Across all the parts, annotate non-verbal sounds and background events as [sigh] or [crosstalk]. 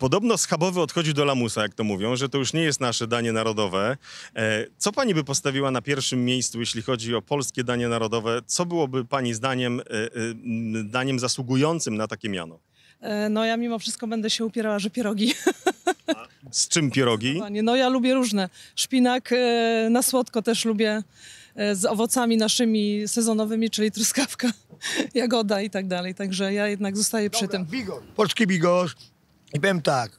Podobno schabowy odchodzi do lamusa, jak to mówią, że to już nie jest nasze danie narodowe. E, co pani by postawiła na pierwszym miejscu, jeśli chodzi o polskie danie narodowe? Co byłoby pani zdaniem e, e, daniem zasługującym na takie miano? No ja mimo wszystko będę się upierała, że pierogi. A z czym pierogi? No ja lubię różne. Szpinak na słodko też lubię z owocami naszymi sezonowymi, czyli truskawka, [laughs] jagoda i tak dalej. Także ja jednak zostaję Dobra, przy tym. Bigos. Polski bigos, i powiem tak,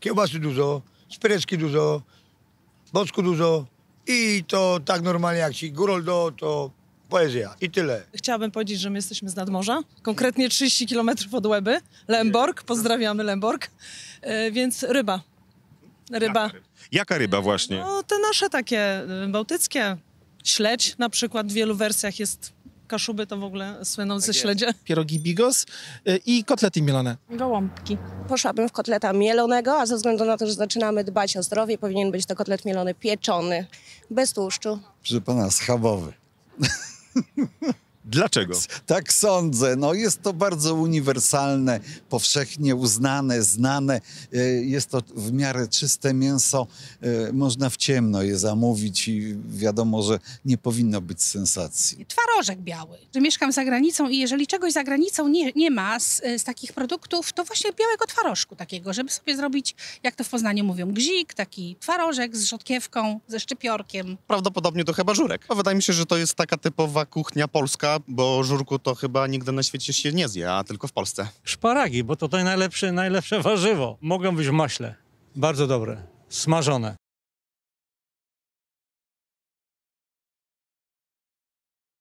kiełbasy dużo, szpereczki dużo, boczku dużo i to tak normalnie jak ci Guroldo, to poezja i tyle. Chciałabym powiedzieć, że my jesteśmy z nadmorza, konkretnie 30 km od Łeby, Lemborg, pozdrawiamy Lemborg, e, więc ryba. Ryba. Jaka ryba właśnie? No, te nasze takie e, bałtyckie, śledź na przykład w wielu wersjach jest Kaszuby to w ogóle słyną ze tak śledzia. Pierogi bigos y, i kotlety mielone. Gołąbki. Poszłabym w kotleta mielonego, a ze względu na to, że zaczynamy dbać o zdrowie, powinien być to kotlet mielony pieczony, bez tłuszczu. Proszę pana, schabowy. [laughs] Dlaczego? Tak, tak sądzę. No jest to bardzo uniwersalne, powszechnie uznane, znane. E, jest to w miarę czyste mięso. E, można w ciemno je zamówić i wiadomo, że nie powinno być sensacji. Twarożek biały. Mieszkam za granicą i jeżeli czegoś za granicą nie, nie ma z, z takich produktów, to właśnie białego twarożku takiego, żeby sobie zrobić, jak to w Poznaniu mówią, gzik, taki twarożek z rzodkiewką, ze szczypiorkiem. Prawdopodobnie to chyba żurek. Wydaje mi się, że to jest taka typowa kuchnia polska, bo żurku to chyba nigdy na świecie się nie zje, a tylko w Polsce. Szparagi, bo to najlepsze, najlepsze warzywo. Mogą być w maśle. Bardzo dobre. Smażone.